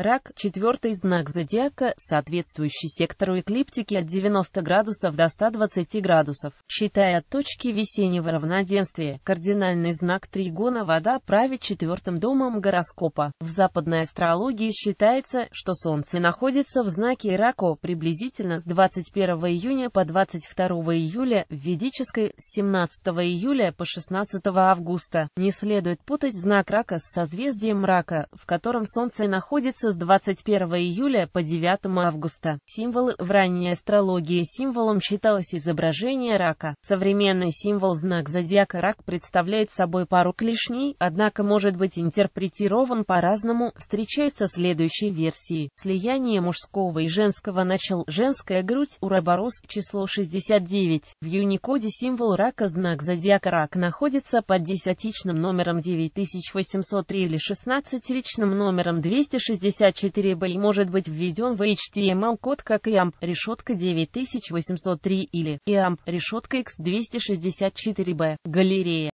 Рак – четвертый знак зодиака, соответствующий сектору эклиптики от 90 градусов до 120 градусов. Считая точки весеннего равноденствия, кардинальный знак тригона вода правит четвертым домом гороскопа. В западной астрологии считается, что Солнце находится в знаке Рако приблизительно с 21 июня по 22 июля, в ведической – с 17 июля по 16 августа. Не следует путать знак Рака с созвездием Рака, в котором Солнце находится с 21 июля по 9 августа. Символы В ранней астрологии символом считалось изображение рака. Современный символ знак зодиака рак представляет собой пару клешней, однако может быть интерпретирован по-разному. Встречаются следующие версии. Слияние мужского и женского начал женская грудь, уроборос, число 69. В Юникоде символ рака знак зодиака рак находится под десятичным номером 9803 или 16 личным номером 260 64B может быть введен в HTML-код эм как IAMP эм решетка 9803 или IAMP эм решетка X264B. Галерея.